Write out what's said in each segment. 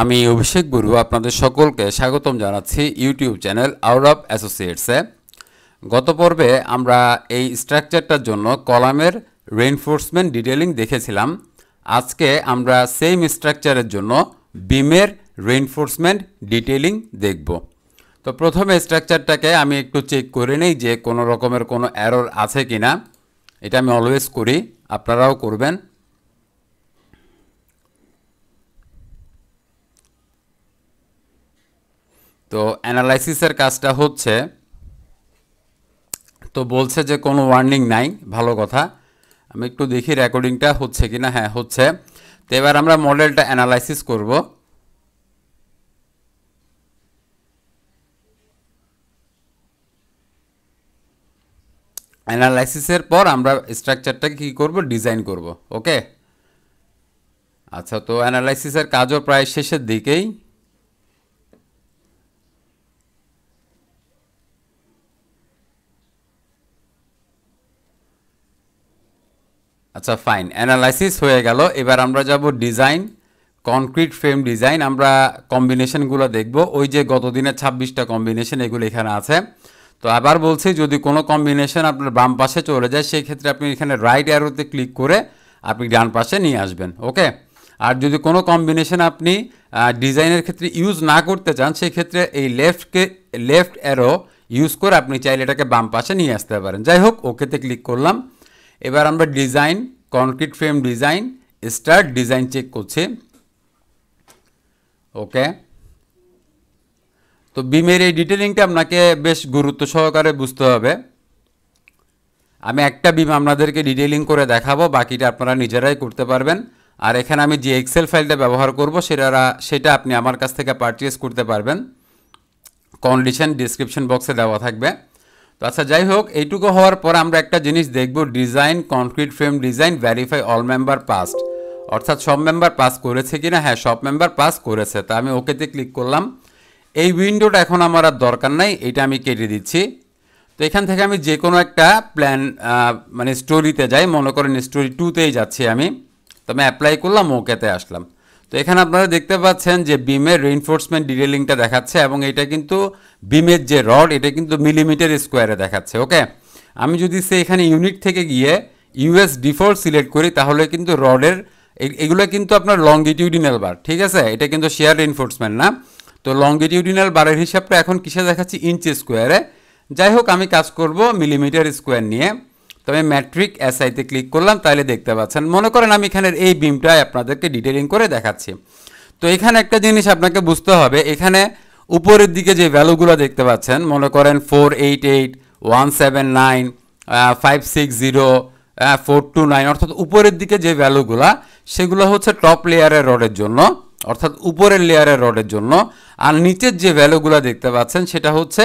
আমি অভিষেক বড়ু আপনাদের সকলকে স্বাগতম জানাচ্ছি ইউটিউব চ্যানেল অফ অ্যাসোসিয়েটসে গত পর্বে আমরা এই স্ট্রাকচারটার জন্য কলামের রেইনফোর্সমেন্ট ডিটেলিং দেখেছিলাম আজকে আমরা সেম স্ট্রাকচারের জন্য বিমের রেইনফোর্সমেন্ট ডিটেলিং দেখব তো প্রথমে স্ট্রাকচারটাকে আমি একটু চেক করে নেই যে কোনো রকমের কোনো অ্যারোর আছে কি না এটা আমি অলওয়েজ করি আপনারাও করবেন তো অ্যানালাইসিসের কাজটা হচ্ছে তো বলছে যে কোনো ওয়ার্নিং নাই ভালো কথা আমি একটু দেখি রেকর্ডিংটা হচ্ছে কিনা হ্যাঁ হচ্ছে তো এবার আমরা মডেলটা অ্যানালাইসিস করব অ্যানালাইসিসের পর আমরা স্ট্রাকচারটাকে কী করব ডিজাইন করব ওকে আচ্ছা তো অ্যানালাইসিসের কাজও প্রায় শেষের দিকেই আচ্ছা ফাইন অ্যানালাইসিস হয়ে গেল এবার আমরা যাব ডিজাইন কনক্রিট ফ্রেম ডিজাইন আমরা কম্বিনেশনগুলো দেখব ওই যে গত দিনে ছাব্বিশটা কম্বিনেশন এগুলো এখানে আছে তো আবার বলছি যদি কোনো কম্বিনেশন আপনার বাম পাশে চলে যায় সেই ক্ষেত্রে আপনি এখানে রাইট অ্যারোতে ক্লিক করে আপনি ডান পাশে নিয়ে আসবেন ওকে আর যদি কোনো কম্বিনেশন আপনি ডিজাইনের ক্ষেত্রে ইউজ না করতে চান সেক্ষেত্রে এই লেফটকে লেফট অ্যারো ইউজ করে আপনি চাইলে এটাকে বাম পাশে নিয়ে আসতে পারেন যাই হোক ওকেতে ক্লিক করলাম এবার আমরা design concrete frame design start design check করছে ওকে তো বিমের এই ডিটেলিংটা আপনাকে বেশ গুরুত্ব সহকারে বুঝতে হবে আমি একটা বিম আপনাদেরকে ডিটেলিং করে দেখাবো বাকিটা আপনারা নিজেরাই করতে পারবেন আর এখানে আমি যে এক্সেল ফাইলটা ব্যবহার করব সেটা সেটা আপনি আমার কাছ থেকে পারচেস করতে পারবেন কন্ডিশন ডিসক্রিপশন বক্সে দেওয়া থাকবে তো আচ্ছা যাই হোক এইটুকু হওয়ার পর আমরা একটা জিনিস দেখব design concrete frame design verify all member passed অর্থাৎ সব মেম্বার পাস করেছে কিনা হ্যাঁ সব মেম্বার পাস করেছে তা আমি ওকেতে ক্লিক করলাম এই উইন্ডোটা এখন আমার আর দরকার নাই এটা আমি কেটে দিচ্ছি তো এখান থেকে আমি যে কোনো একটা প্ল্যান মানে স্টোরিতে যাই মনে করেন স্টোরি টুতেই যাচ্ছি আমি তো আমি অ্যাপ্লাই করলাম ওকেতে আসলাম তো এখানে আপনারা দেখতে পাচ্ছেন যে বিমের রেইনফোর্সমেন্ট ডিটেলিংটা দেখাচ্ছে এবং এটা কিন্তু বিমের যে রড এটা কিন্তু মিলিমিটার স্কোয়ারে দেখাচ্ছে ওকে আমি যদি সে এখানে ইউনিট থেকে গিয়ে ইউএস ডিফল্ট সিলেক্ট করি তাহলে কিন্তু রডের এগুলো কিন্তু আপনার লঙ্গিটিউডিনাল বার ঠিক আছে এটা কিন্তু শেয়ার রেইনফোর্সমেন্ট না তো লঙ্গিটিউডিনাল বারের হিসাবটা এখন কিসে দেখাচ্ছি ইঞ্চ স্কোয়ারে যাই হোক আমি কাজ করব মিলিমিটার স্কোয়ার নিয়ে তবে ম্যাট্রিক ম্যাট্রিক এসআইতে ক্লিক করলাম তাহলে দেখতে পাচ্ছেন মনে করেন আমি এখানের এই বিমটা আপনাদেরকে ডিটেলিং করে দেখাচ্ছি তো এখানে একটা জিনিস আপনাকে বুঝতে হবে এখানে উপরের দিকে যে ভ্যালুগুলো দেখতে পাচ্ছেন মনে করেন four eight eight one seven nine five six zero four two nine অর্থাৎ উপরের দিকে যে ভ্যালুগুলা সেগুলো হচ্ছে টপ লেয়ারের রডের জন্য অর্থাৎ উপরের লেয়ারের রডের জন্য আর নিচের যে ভ্যালুগুলো দেখতে পাচ্ছেন সেটা হচ্ছে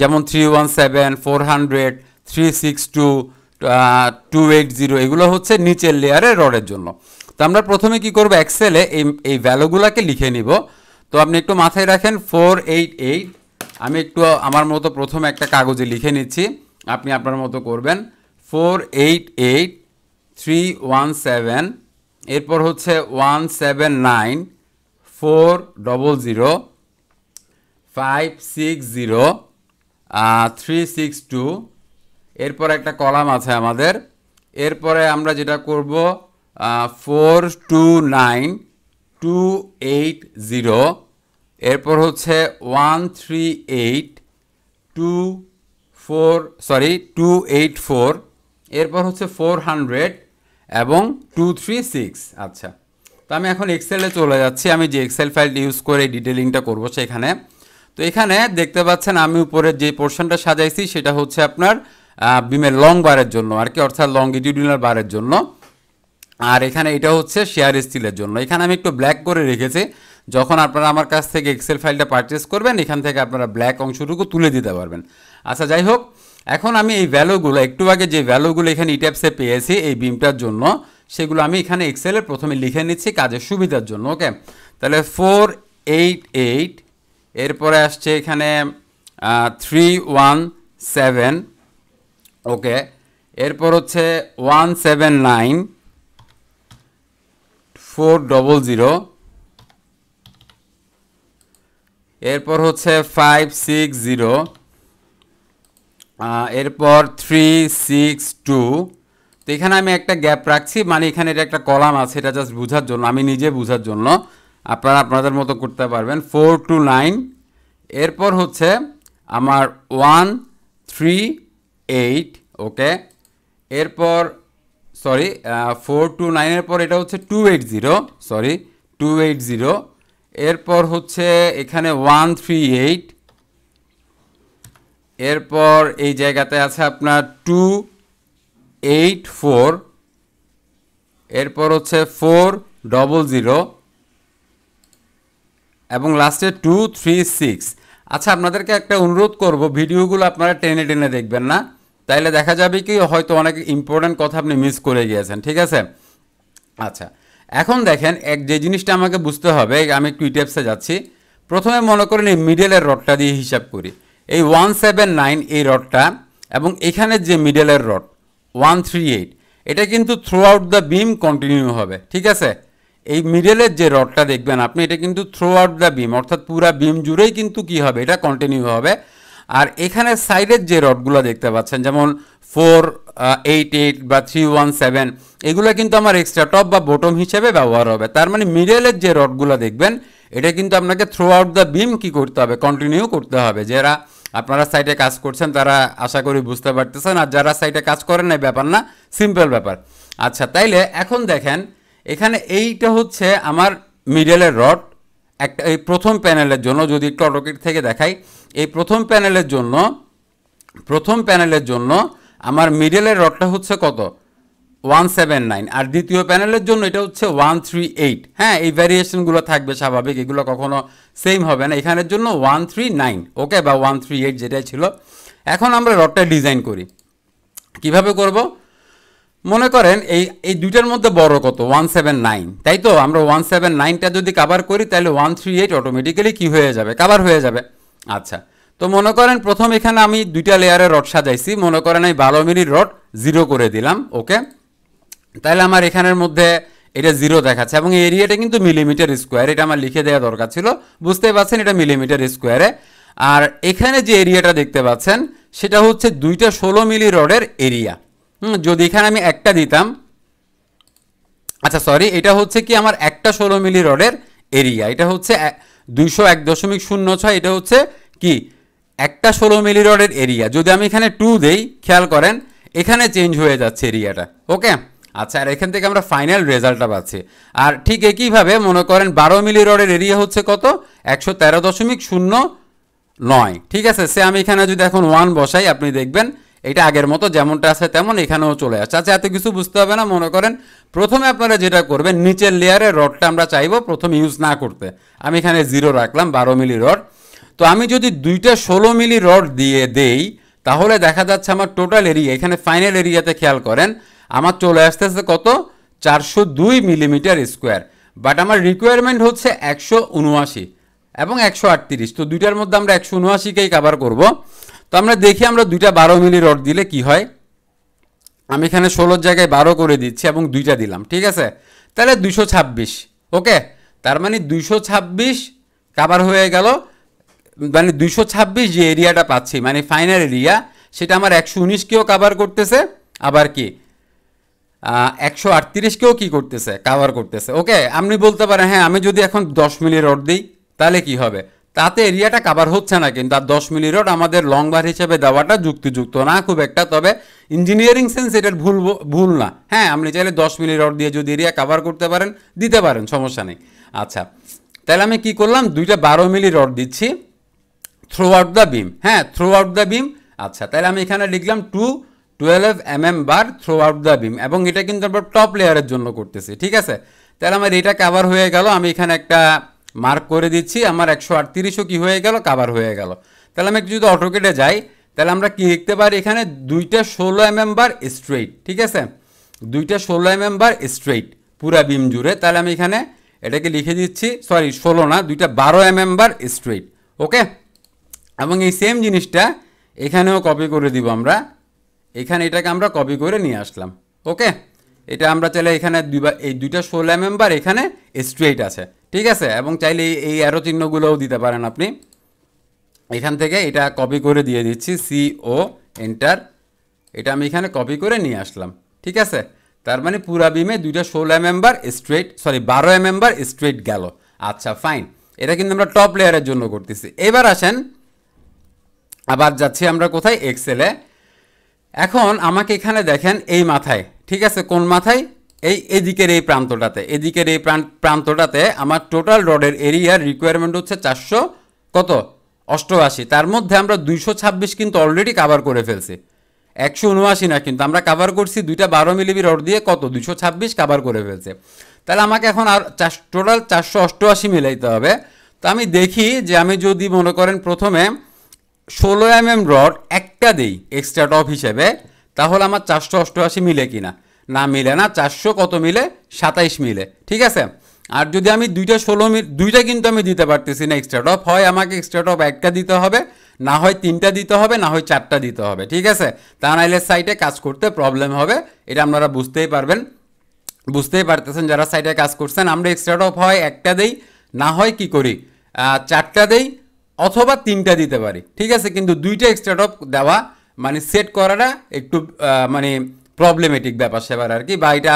যেমন three one seven four hundred three six two two eight zero এগুলো হচ্ছে নিচের লেয়ারে রডের জন্য তো আমরা প্রথমে কি করব এক্সেলে এই এই ভ্যালুগুলোকে লিখে নিব তো আপনি একটু মাথায় রাখেন ফোর এইট এইট আমি একটু আমার মতো প্রথমে একটা কাগজে লিখে নিচ্ছি আপনি আপনার মতো করবেন four eight eight three one seven এরপর হচ্ছে one seven nine four double zero five six zero three six two এরপর একটা কলাম আছে আমাদের এরপরে আমরা যেটা করব four two nine two eight zero এরপর হচ্ছে one three eight two four sorry two eight four এরপর হচ্ছে ফোর হান্ড্রেড এবং টু থ্রি সিক্স আচ্ছা তো আমি এখন এক্সেলে চলে যাচ্ছি আমি যে এক্সেল ফাইলটি ইউজ করে ডিটেলিংটা করব সেখানে তো এখানে দেখতে পাচ্ছেন আমি উপরে যে পোর্শনটা সাজাইছি সেটা হচ্ছে আপনার বিমের লং বারের জন্য আর কি অর্থাৎ লংগিটিউডিনাল বারের জন্য আর এখানে এটা হচ্ছে শেয়ার স্টিলের জন্য এখানে আমি একটু ব্ল্যাক করে রেখেছি যখন আপনারা আমার কাছ থেকে এক্সেল ফাইলটা পারচেস করবেন এখান থেকে আপনারা ব্ল্যাক অংশটুকু তুলে দিতে পারবেন আচ্ছা যাই হোক এখন আমি এই ভ্যালুগুলো একটু আগে যে ভ্যালুগুলো এখানে ইট্যাপসে পেয়েছি এই বিমটার জন্য সেগুলো আমি এখানে এক্সেলে প্রথমে লিখে নিচ্ছি কাজের সুবিধার জন্য ওকে তাহলে ফোর এইট এইট এরপরে আসছে এখানে থ্রি ওয়ান সেভেন ওকে এরপর হচ্ছে one seven nine four double zero এরপর হচ্ছে ফাইভ সিক্স জিরো এরপর থ্রি সিক্স টু তো এখানে আমি একটা গ্যাপ রাখছি মানে এখানে এটা একটা কলাম আছে এটা জাস্ট বোঝার জন্য আমি নিজে বোঝার জন্য আপনারা আপনাদের মতো করতে পারবেন ফোর টু নাইন এরপর হচ্ছে আমার ওয়ান থ্রি এইট ওকে এরপর সরি ফোর টু নাইনের পর এটা হচ্ছে two eight zero sorry two eight zero এরপর হচ্ছে এখানে ওয়ান থ্রি এইট এরপর এই জায়গাতে আছে আপনার টু এইট ফোর এরপর হচ্ছে ফোর ডবল জিরো এবং লাস্টে টু থ্রি সিক্স আচ্ছা আপনাদেরকে একটা অনুরোধ করব ভিডিওগুলো আপনারা টেনে টেনে দেখবেন না তাইলে দেখা যাবে কি হয়তো অনেক ইম্পর্ট্যান্ট কথা আপনি মিস করে গিয়েছেন ঠিক আছে আচ্ছা এখন দেখেন এক যে জিনিসটা আমাকে বুঝতে হবে আমি একটু ইটেপসে যাচ্ছি প্রথমে মনে করেন এই মিডেলের রডটা দিয়ে হিসাব করি এই ওয়ান সেভেন নাইন এই রডটা এবং এখানের যে মিডেলের রড ওয়ান থ্রি এইট এটা কিন্তু throughout the beam continue হবে ঠিক আছে এই মিডেলের যে রডটা দেখবেন আপনি এটা কিন্তু থ্রু আউট দ্য বিম অর্থাৎ পুরা বিম জুড়েই কিন্তু কি হবে এটা কন্টিনিউ হবে আর এখানে সাইডের যে রডগুলো দেখতে পাচ্ছেন যেমন ফোর এইট এইট বা থ্রি ওয়ান সেভেন এগুলো কিন্তু আমার এক্সট্রা টপ বা বটম হিসেবে ব্যবহার হবে তার মানে মিডেলের যে রডগুলো দেখবেন এটা কিন্তু আপনাকে থ্রু আউট দ্য বিম কী করতে হবে কন্টিনিউ করতে হবে যারা আপনারা সাইটে কাজ করছেন তারা আশা করি বুঝতে পারতেছেন আর যারা সাইটে কাজ করেন এই ব্যাপার না সিম্পল ব্যাপার আচ্ছা তাইলে এখন দেখেন এখানে এইটা হচ্ছে আমার মিডেলের রড একটা এই প্রথম প্যানেলের জন্য যদি একটু অটোকেট থেকে দেখাই এই প্রথম প্যানেলের জন্য প্রথম প্যানেলের জন্য আমার মিডলের রডটা হচ্ছে কত ওয়ান সেভেন নাইন আর দ্বিতীয় প্যানেলের জন্য এটা হচ্ছে ওয়ান থ্রি এইট হ্যাঁ এই ভ্যারিয়েশনগুলো থাকবে স্বাভাবিক এগুলো কখনো সেম হবে না এখানের জন্য ওয়ান থ্রি নাইন ওকে বা ওয়ান থ্রি এইট যেটাই ছিল এখন আমরা রডটা ডিজাইন করি কিভাবে করব মনে করেন এই এই দুইটার মধ্যে বড় কত ওয়ান সেভেন নাইন তাই তো আমরা ওয়ান সেভেন নাইনটা যদি কাবার করি তাহলে ওয়ান থ্রি এইট অটোমেটিক্যালি কী হয়ে যাবে কাবার হয়ে যাবে আচ্ছা তো মনে করেন প্রথম এখানে আমি দুইটা লেয়ারে রড সাজাইছি মনে করেন এই বারো মিনিট রড জিরো করে দিলাম ওকে তাহলে আমার এখানের মধ্যে এটা জিরো দেখাচ্ছে এবং এরিয়াটা কিন্তু মিলিমিটার স্কোয়ার এটা আমার লিখে দেওয়া দরকার ছিল বুঝতে পারছেন এটা মিলিমিটার স্কোয়ারে আর এখানে যে এরিয়াটা দেখতে পাচ্ছেন সেটা হচ্ছে দুইটা ষোলো মিলি রডের এরিয়া যদি এখানে আমি একটা দিতাম আচ্ছা সরি এটা হচ্ছে কি আমার একটা ষোলো মিলি রডের এরিয়া এটা হচ্ছে দুইশো এক দশমিক শূন্য ছয় এটা হচ্ছে কি একটা ষোলো মিলি রডের এরিয়া যদি আমি এখানে টু দেই খেয়াল করেন এখানে চেঞ্জ হয়ে যাচ্ছে এরিয়াটা ওকে আচ্ছা আর এখান থেকে আমরা ফাইনাল রেজাল্টটা পাচ্ছি আর ঠিক একইভাবে মনে করেন বারো মিলি রডের এরিয়া হচ্ছে কত একশো তেরো দশমিক শূন্য নয় ঠিক আছে সে আমি এখানে যদি এখন ওয়ান বসাই আপনি দেখবেন এটা আগের মতো যেমনটা আছে তেমন এখানেও চলে আসছে আচ্ছা এত কিছু বুঝতে হবে না মনে করেন প্রথমে আপনারা যেটা করবেন নিচের লেয়ারে রডটা আমরা চাইবো প্রথমে ইউজ না করতে আমি এখানে জিরো রাখলাম বারো মিলি রড তো আমি যদি দুইটা ষোলো মিলি রড দিয়ে দেই তাহলে দেখা যাচ্ছে আমার টোটাল এরিয়া এখানে ফাইনাল এরিয়াতে খেয়াল করেন আমার চলে আসতে আসতে কত চারশো দুই মিলিমিটার স্কোয়ার বাট আমার রিকোয়ারমেন্ট হচ্ছে একশো উনআশি এবং একশো আটত্রিশ তো দুইটার মধ্যে আমরা একশো উনআশিকেই কাভার করবো তো আমরা দেখি আমরা দুইটা বারো মিলি রড দিলে কি হয় আমি এখানে ষোলোর জায়গায় বারো করে দিচ্ছি এবং দুইটা দিলাম ঠিক আছে তাহলে দুশো ছাব্বিশ ওকে তার মানে দুশো ছাব্বিশ কাবার হয়ে গেল মানে দুশো ছাব্বিশ যে এরিয়াটা পাচ্ছি মানে ফাইনাল এরিয়া সেটা আমার একশো উনিশকেও কাবার করতেছে আবার কি একশো আটত্রিশকেও কী করতেছে কাভার করতেছে ওকে আপনি বলতে পারেন হ্যাঁ আমি যদি এখন দশ মিলি রড দিই তাহলে কি হবে তাতে এরিয়াটা কাভার হচ্ছে না কিন্তু আর দশ মিলি রোড আমাদের লং বার হিসেবে দেওয়াটা যুক্তিযুক্ত না খুব একটা তবে ইঞ্জিনিয়ারিং সেন্স এটার ভুল ভুল না হ্যাঁ আপনি চাইলে দশ মিলি রড দিয়ে যদি এরিয়া কাভার করতে পারেন দিতে পারেন সমস্যা নেই আচ্ছা তাহলে আমি কি করলাম দুইটা বারো মিলি রড দিচ্ছি থ্রু আউট দ্য বিম হ্যাঁ থ্রু আউট দ্য বিম আচ্ছা তাহলে আমি এখানে লিখলাম two twelve M M bar throughout the beam এবং এটা কিন্তু আমরা টপ লেয়ারের জন্য করতেছি ঠিক আছে তাহলে আমার এটা কাভার হয়ে গেল আমি এখানে একটা মার্ক করে দিচ্ছি আমার একশো আটত্রিশও কী হয়ে গেল কাবার হয়ে গেল তাহলে আমি একটু যদি অটোকেটে যাই তাহলে আমরা কি দেখতে পারি এখানে দুইটা ষোলো এম বার স্ট্রেইট ঠিক আছে দুইটা ষোলো এম বার স্ট্রেইট পুরা বিম জুড়ে তাহলে আমি এখানে এটাকে লিখে দিচ্ছি সরি ষোলো না দুইটা বারো এম বার স্ট্রেইট ওকে এবং এই সেম জিনিসটা এখানেও কপি করে দিব আমরা এখানে এটাকে আমরা কপি করে নিয়ে আসলাম ওকে এটা আমরা চাইলে এখানে দুইবার এই দুইটা ষোলো এম বার এখানে স্ট্রেইট আছে ঠিক আছে এবং চাইলে এই অ্যারো চিহ্নগুলোও দিতে পারেন আপনি এখান থেকে এটা কপি করে দিয়ে দিচ্ছি সি ও এন্টার এটা আমি এখানে কপি করে নিয়ে আসলাম ঠিক আছে তার মানে পুরা বিমে দুইটা ষোলো এম এম্বার স্ট্রেট সরি বারো এম এম্বার স্ট্রেট গেল আচ্ছা ফাইন এটা কিন্তু আমরা টপ লেয়ারের জন্য করতেছি এবার আসেন আবার যাচ্ছি আমরা কোথায় এক্সেলে এখন আমাকে এখানে দেখেন এই মাথায় ঠিক আছে কোন মাথায় এই এদিকের এই প্রান্তটাতে এদিকের এই প্রান্তটাতে আমার টোটাল রডের এরিয়ার রিকোয়ারমেন্ট হচ্ছে চারশো কত অষ্টআশি তার মধ্যে আমরা দুইশো ছাব্বিশ কিন্তু অলরেডি কাভার করে ফেলছি একশো উনআশি না কিন্তু আমরা কাভার করছি দুইটা বারো মিলিবি রড দিয়ে কত দুইশো ছাব্বিশ কাভার করে ফেলছে তাহলে আমাকে এখন আর টোটাল চারশো অষ্টআশি মিলাইতে হবে তো আমি দেখি যে আমি যদি মনে করেন প্রথমে ষোলো এম এম রড একটা দিই এক্সট্রা টপ হিসেবে তাহলে আমার চারশো অষ্টআশি মিলে কিনা না মিলে না চারশো কত মিলে সাতাইশ মিলে ঠিক আছে আর যদি আমি দুইটা ষোলো মিল দুইটা কিন্তু আমি দিতে পারতেছি না এক্সট্রা টপ হয় আমাকে এক্সট্রা টপ একটা দিতে হবে না হয় তিনটা দিতে হবে না হয় চারটা দিতে হবে ঠিক আছে তা নাইলে সাইটে কাজ করতে প্রবলেম হবে এটা আপনারা বুঝতেই পারবেন বুঝতেই পারতেছেন যারা সাইটে কাজ করছেন আমরা এক্সট্রা টপ হয় একটা দেই না হয় কি করি চারটা দেই অথবা তিনটা দিতে পারি ঠিক আছে কিন্তু দুইটা এক্সট্রা টপ দেওয়া মানে সেট করাটা একটু মানে প্রবলেমেটিক ব্যাপার সেবার আর কি বা এটা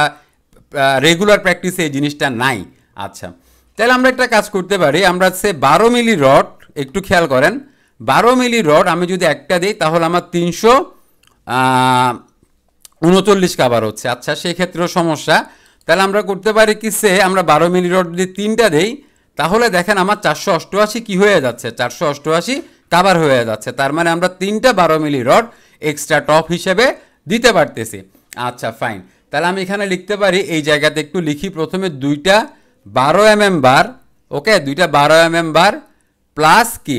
রেগুলার প্র্যাকটিসে এই জিনিসটা নাই আচ্ছা তাহলে আমরা একটা কাজ করতে পারি আমরা সে বারো মিলি রড একটু খেয়াল করেন বারো মিলি রড আমি যদি একটা দিই তাহলে আমার তিনশো উনচল্লিশ কাবার হচ্ছে আচ্ছা সেক্ষেত্রেও সমস্যা তাহলে আমরা করতে পারি কি সে আমরা বারো মিলি রড যদি তিনটা দিই তাহলে দেখেন আমার চারশো অষ্টআশি কী হয়ে যাচ্ছে চারশো অষ্টআশি কাবার হয়ে যাচ্ছে তার মানে আমরা তিনটা বারো মিলি রড এক্সট্রা টপ হিসেবে দিতে পারতেছি আচ্ছা ফাইন তাহলে আমি এখানে লিখতে পারি এই জায়গাতে একটু লিখি প্রথমে দুইটা বারো এম এম বার ওকে দুইটা বারো এম এম বার প্লাস কি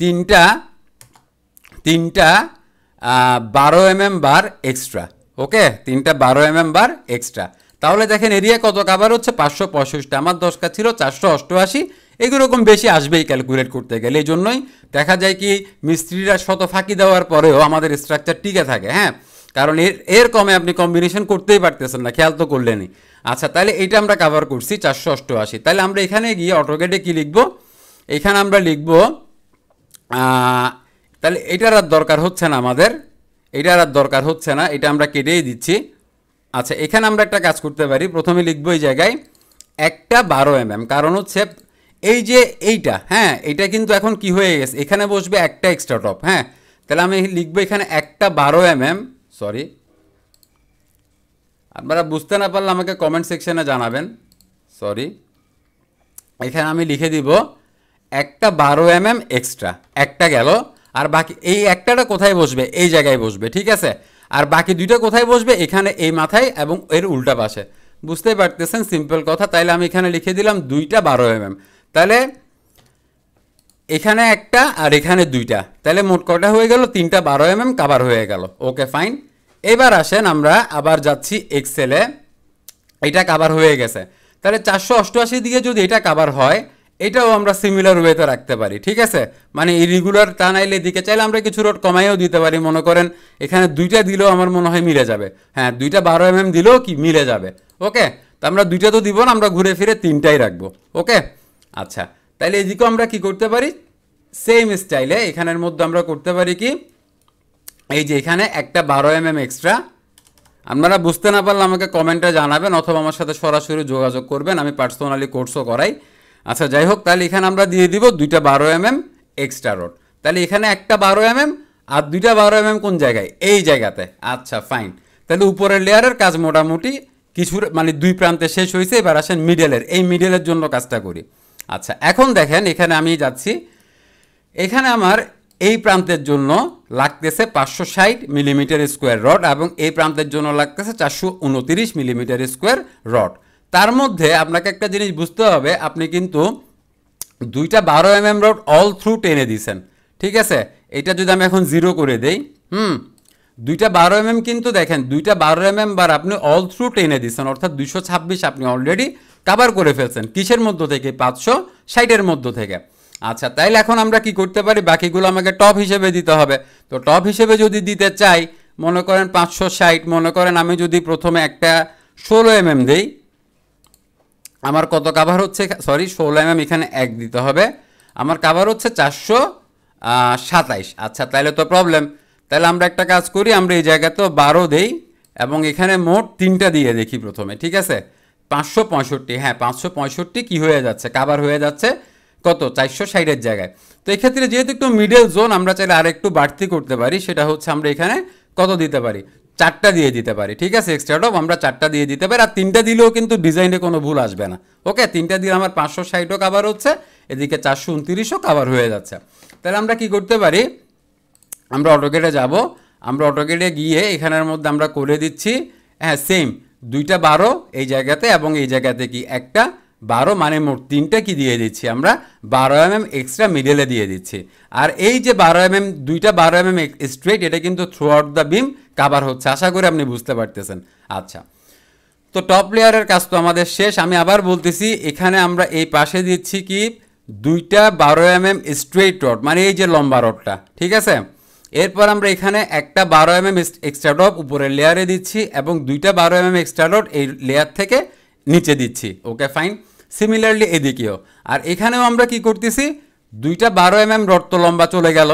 তিনটা তিনটা বারো M M bar extra okay তিনটা বারো এম এম বার এক্সট্রা তাহলে দেখেন এরিয়া কত কাবার হচ্ছে পাঁচশো পঁয়ষষ্টি আমার দশকার ছিল চারশো অষ্টআশি এগুলোরকম বেশি আসবেই ক্যালকুলেট করতে গেলে এই জন্যই দেখা যায় কি মিস্ত্রিরা শত ফাঁকি দেওয়ার পরেও আমাদের স্ট্রাকচার টিকে থাকে হ্যাঁ কারণ এর এর কমে আপনি কম্বিনেশন করতেই পারতেছেন না খেয়াল তো করলেনি আচ্ছা তাহলে এটা আমরা কাভার করছি চারশো অষ্টআশি তাহলে আমরা এখানে গিয়ে অটোকেটে কী লিখব এখানে আমরা লিখব তাহলে এটার আর দরকার হচ্ছে না আমাদের এটার আর দরকার হচ্ছে না এটা আমরা কেটেই দিচ্ছি আচ্ছা এখানে আমরা একটা কাজ করতে পারি প্রথমে লিখবো এই জায়গায় একটা বারো এম mm। এম কারণ হচ্ছে এই যে এইটা হ্যাঁ এটা কিন্তু এখন কি হয়ে গেছে এখানে বসবে একটা এক্সট্রা টপ হ্যাঁ তাহলে আমি লিখবো এখানে একটা বারো এম mm। এম সরি আপনারা বুঝতে না পারলে আমাকে কমেন্ট সেকশনে জানাবেন সরি এখানে আমি লিখে দিব একটা বারো এম এম এক্সট্রা একটা গেল আর বাকি এই একটাটা কোথায় বসবে এই জায়গায় বসবে ঠিক আছে আর বাকি দুইটা কোথায় বসবে এখানে এই মাথায় এবং এর উল্টা পাশে বুঝতেই পারতেছেন সিম্পল কথা তাইলে আমি এখানে লিখে দিলাম দুইটা বারো এম mm। এম তাহলে এখানে একটা আর এখানে দুইটা তাহলে মোট কটা হয়ে গেল তিনটা বারো এম এম কাবার হয়ে গেল ওকে ফাইন এবার আসেন আমরা আবার যাচ্ছি এক্সেলে এটা কাবার হয়ে গেছে তাহলে চারশো অষ্টআশি দিকে যদি এটা কাবার হয় এটাও আমরা সিমিলার ওয়েতে রাখতে পারি ঠিক আছে মানে ইরেগুলার তা নাইলে দিকে চাইলে আমরা কিছু রোড কমাইও দিতে পারি মনে করেন এখানে দুইটা দিলেও আমার মনে হয় মিলে যাবে হ্যাঁ দুইটা বারো এম এম দিলেও কি মিলে যাবে ওকে তা আমরা দুইটা তো দিব না আমরা ঘুরে ফিরে তিনটাই রাখবো ওকে আচ্ছা তাহলে এদিকেও আমরা কি করতে পারি সেম স্টাইলে এখানের মধ্যে আমরা করতে পারি কি এই যে এখানে একটা বারো এম এম এক্সট্রা আপনারা বুঝতে না পারলে আমাকে কমেন্টে জানাবেন অথবা আমার সাথে সরাসরি যোগাযোগ করবেন আমি পার্সোনালি কোর্সও করাই আচ্ছা যাই হোক তাহলে এখানে আমরা দিয়ে দিব দুইটা বারো এম এম এক্সট্রা রোড তাহলে এখানে একটা বারো এম এম আর দুইটা বারো এম এম কোন জায়গায় এই জায়গাতে আচ্ছা ফাইন তাহলে উপরের লেয়ারের কাজ মোটামুটি কিছুর মানে দুই প্রান্তে শেষ হয়েছে এবার আসেন মিডেলের এই মিডেলের জন্য কাজটা করি আচ্ছা এখন দেখেন এখানে আমি যাচ্ছি এখানে আমার এই প্রান্তের জন্য লাগতেছে পাঁচশো ষাট মিলিমিটার স্কোয়ার রড এবং এই প্রান্তের জন্য লাগতেছে চারশো উনতিরিশ মিলিমিটার স্কোয়ার রড তার মধ্যে আপনাকে একটা জিনিস বুঝতে হবে আপনি কিন্তু দুইটা বারো M M rod all through টেনে দিছেন ঠিক আছে এটা যদি আমি এখন জিরো করে দেই হুম দুইটা বারো এম কিন্তু দেখেন দুইটা বারো এম এম বার আপনি অল থ্রু টেনে দিচ্ছেন অর্থাৎ দুইশো ছাব্বিশ আপনি অলরেডি কাবার করে ফেলছেন কিসের মধ্য থেকে পাঁচশো ষাটের মধ্য থেকে আচ্ছা তাইলে এখন আমরা কি করতে পারি বাকিগুলো আমাকে টপ হিসেবে দিতে হবে তো টপ হিসেবে যদি দিতে চাই মনে করেন পাঁচশো ষাট মনে করেন আমি যদি প্রথমে একটা ষোলো এম এম দিই আমার কত কাভার হচ্ছে সরি ষোলো এম এম এখানে এক দিতে হবে আমার কাভার হচ্ছে চারশো সাতাইশ আচ্ছা তাহলে তো প্রবলেম তাহলে আমরা একটা কাজ করি আমরা এই জায়গাতেও বারো দেই এবং এখানে মোট তিনটা দিয়ে দেখি প্রথমে ঠিক আছে পাঁচশো পঁয়ষট্টি হ্যাঁ পাঁচশো পঁয়ষট্টি কী হয়ে যাচ্ছে কাবার হয়ে যাচ্ছে কত চারশো ষাটের জায়গায় তো এক্ষেত্রে যেহেতু একটু মিডল জোন আমরা চাইলে আর একটু বাড়তি করতে পারি সেটা হচ্ছে আমরা এখানে কত দিতে পারি চারটা দিয়ে দিতে পারি ঠিক আছে এক্সট্রা ডব আমরা চারটা দিয়ে দিতে পারি আর তিনটা দিলেও কিন্তু ডিজাইনে কোনো ভুল আসবে না ওকে তিনটা দিলে আমার পাঁচশো ষাটও কাবার হচ্ছে এদিকে চারশো উনতিরিশও কাবার হয়ে যাচ্ছে তাহলে আমরা কি করতে পারি আমরা অটোগেটে যাব আমরা অটোকেটে গিয়ে এখানের মধ্যে আমরা করে দিচ্ছি হ্যাঁ সেম দুইটা বারো এই জায়গাতে এবং এই জায়গাতে কি একটা বারো মানে মোট তিনটা কি দিয়ে দিচ্ছি আমরা বারো এম এক্সট্রা মিডেলে দিয়ে দিচ্ছি আর এই যে বারো এম mm, এম দুইটা বারো এম এম স্ট্রেট এটা কিন্তু থ্রু আউট দ্য বিম কাবার হচ্ছে আশা করি আপনি বুঝতে পারতেছেন আচ্ছা তো টপ লেয়ারের কাজ তো আমাদের শেষ আমি আবার বলতেছি এখানে আমরা এই পাশে দিচ্ছি কি দুইটা বারো এম এম স্ট্রেট রড মানে এই যে লম্বা রডটা ঠিক আছে এরপর আমরা এখানে একটা বারো এম এম এক্সট্রা উপরের লেয়ারে দিচ্ছি এবং দুইটা বারো এম এম এক্সট্রা ডট এই লেয়ার থেকে নিচে দিচ্ছি ওকে ফাইন সিমিলারলি এদিকেও আর এখানেও আমরা কি করতেছি দুইটা বারো এম এম রক্ত তো লম্বা চলে গেল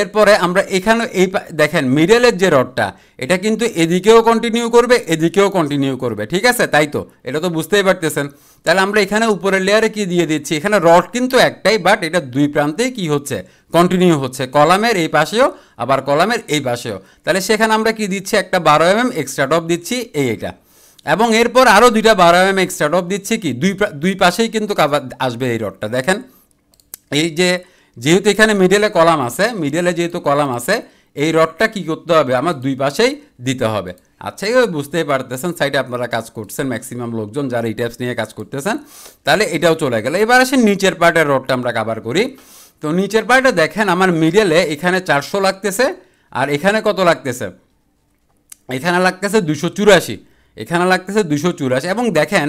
এরপরে আমরা এখানে এই দেখেন মিডেলের যে রডটা এটা কিন্তু এদিকেও কন্টিনিউ করবে এদিকেও কন্টিনিউ করবে ঠিক আছে তাই তো এটা তো বুঝতেই পারতেছেন তাহলে আমরা এখানে উপরের লেয়ারে কি দিয়ে দিচ্ছি এখানে রড কিন্তু একটাই বাট এটা দুই প্রান্তেই কি হচ্ছে কন্টিনিউ হচ্ছে কলামের এই পাশেও আবার কলামের এই পাশেও তাহলে সেখানে আমরা কি দিচ্ছি একটা বারো এম এম এক্সট্রা টপ দিচ্ছি এই এটা এবং এরপর আরও দুইটা বারো এম এম এক্সট্রা টপ দিচ্ছি কি দুই দুই পাশেই কিন্তু কাভার আসবে এই রডটা দেখেন এই যে যেহেতু এখানে মিডেলে কলাম আছে মিডেলে যেহেতু কলাম আছে এই রডটা কি করতে হবে আমার দুই পাশেই দিতে হবে আচ্ছা এইভাবে বুঝতেই পারতেছেন সাইডে আপনারা কাজ করছেন ম্যাক্সিমাম লোকজন যারা এই টাইপস নিয়ে কাজ করতেছেন তাহলে এটাও চলে গেল এবার আসেন নিচের পার্টের রডটা আমরা কাবার করি তো নিচের পার্টে দেখেন আমার মিডেলে এখানে চারশো লাগতেছে আর এখানে কত লাগতেছে এখানে লাগতেছে দুশো চুরাশি এখানে লাগতেছে দুশো চুরাশি এবং দেখেন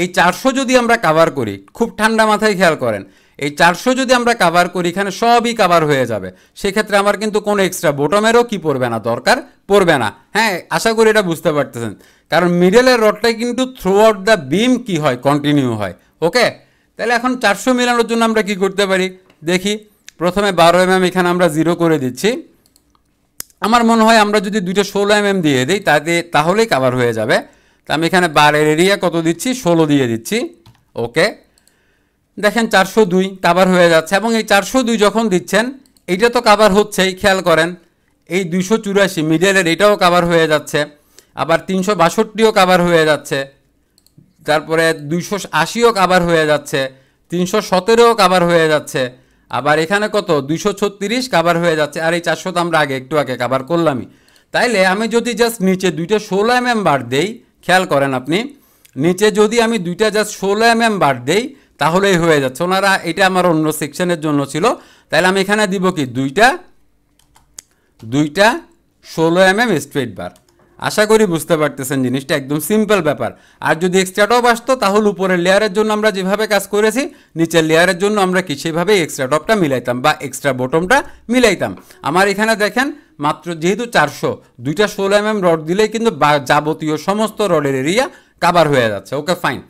এই চারশো যদি আমরা কাভার করি খুব ঠান্ডা মাথায় খেয়াল করেন এই চারশো যদি আমরা কাভার করি এখানে সবই কাভার হয়ে যাবে সেক্ষেত্রে আমার কিন্তু কোনো এক্সট্রা বোটমেরও কি পড়বে না দরকার পড়বে না হ্যাঁ আশা করি এটা বুঝতে পারতেছেন কারণ মিডলের রডটাই কিন্তু থ্রু আউট দ্য বিম কি হয় কন্টিনিউ হয় ওকে তাহলে এখন চারশো মিলানোর জন্য আমরা কি করতে পারি দেখি প্রথমে বারো এম mm এখানে আমরা জিরো করে দিচ্ছি আমার মনে হয় আমরা যদি দুটো ষোলো এম mm দিয়ে দিই তাতে তাহলেই কাভার হয়ে যাবে তা আমি এখানে বারের এরিয়া কত দিচ্ছি ষোলো দিয়ে দিচ্ছি ওকে দেখেন চারশো দুই কাভার হয়ে যাচ্ছে এবং এই চারশো দুই যখন দিচ্ছেন এইটা তো কাভার হচ্ছেই খেয়াল করেন এই দুইশো চুরাশি মিডিয়ালের এটাও কাভার হয়ে যাচ্ছে আবার তিনশো বাষট্টিও কাভার হয়ে যাচ্ছে তারপরে দুইশো আশিও কাভার হয়ে যাচ্ছে তিনশো সতেরোও কাভার হয়ে যাচ্ছে আবার এখানে কত দুইশো ছত্রিশ কাভার হয়ে যাচ্ছে আর এই চারশো তো আমরা আগে একটু আগে কাভার করলামই তাইলে আমি যদি জাস্ট নিচে দুইটা ষোলো এম এম বার দেই খেয়াল করেন আপনি নিচে যদি আমি দুইটা জাস্ট ষোলো এম এম বার দেই তাহলেই হয়ে যাচ্ছে ওনারা এটা আমার অন্য সেকশনের জন্য ছিল তাহলে আমি এখানে দিব কি দুইটা দুইটা ষোলো এম এম স্ট্রেট বার আশা করি বুঝতে পারতেছেন জিনিসটা একদম সিম্পল ব্যাপার আর যদি এক্সট্রাটপ আসতো তাহলে উপরের লেয়ারের জন্য আমরা যেভাবে কাজ করেছি নিচের লেয়ারের জন্য আমরা কি সেভাবে এক্সট্রাটপটা মিলাইতাম বা এক্সট্রা বটমটা মিলাইতাম আমার এখানে দেখেন মাত্র যেহেতু চারশো দুইটা ষোলো এম এম রড দিলেই কিন্তু যাবতীয় সমস্ত রডের এরিয়া কাবার হয়ে যাচ্ছে ওকে ফাইন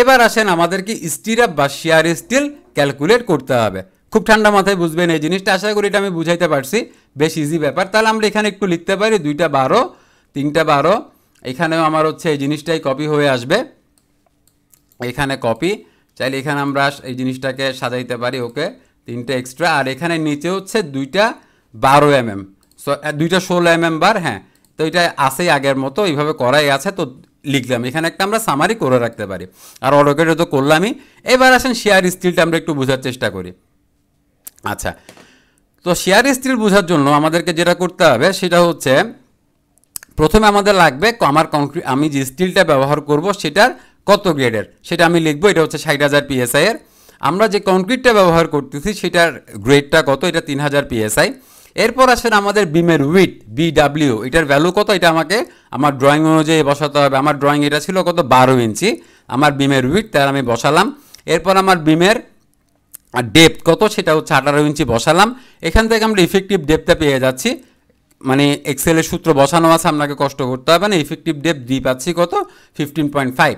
এবার আসেন আমাদেরকে স্টিরাপ বা শেয়ার স্টিল ক্যালকুলেট করতে হবে খুব ঠান্ডা মাথায় বুঝবেন এই জিনিসটা আশা করি এটা আমি বুঝাইতে পারছি বেশ ইজি ব্যাপার তাহলে আমরা এখানে একটু লিখতে পারি দুইটা বারো তিনটা বারো এখানেও আমার হচ্ছে এই জিনিসটাই কপি হয়ে আসবে এখানে কপি চাইলে এখানে আমরা এই জিনিসটাকে সাজাইতে পারি ওকে তিনটে এক্সট্রা আর এখানে নিচে হচ্ছে দুইটা বারো এম এম সো দুইটা ষোলো এম mm এম বার হ্যাঁ তো এটা আসেই আগের মতো এইভাবে করাই আছে তো লিখলাম এখানে একটা আমরা সামারি করে রাখতে পারি আর অটোকেটে তো করলামই এবার আসেন শেয়ার স্টিলটা আমরা একটু বোঝার চেষ্টা করি আচ্ছা তো শেয়ার স্টিল বোঝার জন্য আমাদেরকে যেটা করতে হবে সেটা হচ্ছে প্রথমে আমাদের লাগবে আমার কংক্রিট আমি যে স্টিলটা ব্যবহার করব সেটার কত গ্রেডের সেটা আমি লিখবো এটা হচ্ছে ষাট হাজার পিএসআইয়ের আমরা যে কংক্রিটটা ব্যবহার করতেছি সেটার গ্রেডটা কত এটা তিন হাজার পিএসআই এরপর আসেন আমাদের বিমের উইট বিডাব্লিউ এটার ভ্যালু কত এটা আমাকে আমার ড্রয়িং অনুযায়ী বসাতে হবে আমার ড্রয়িং এটা ছিল কত বারো ইঞ্চি আমার বিমের উইট তার আমি বসালাম এরপর আমার বিমের ডেপথ কত সেটা হচ্ছে আঠারো ইঞ্চি বসালাম এখান থেকে আমরা ইফেক্টিভ ডেপটা পেয়ে যাচ্ছি মানে এক্সেলের সূত্র বসানো আছে আপনাকে কষ্ট করতে হবে না ইফেক্টিভ ডেপ দিই পাচ্ছি কত ফিফটিন পয়েন্ট ফাইভ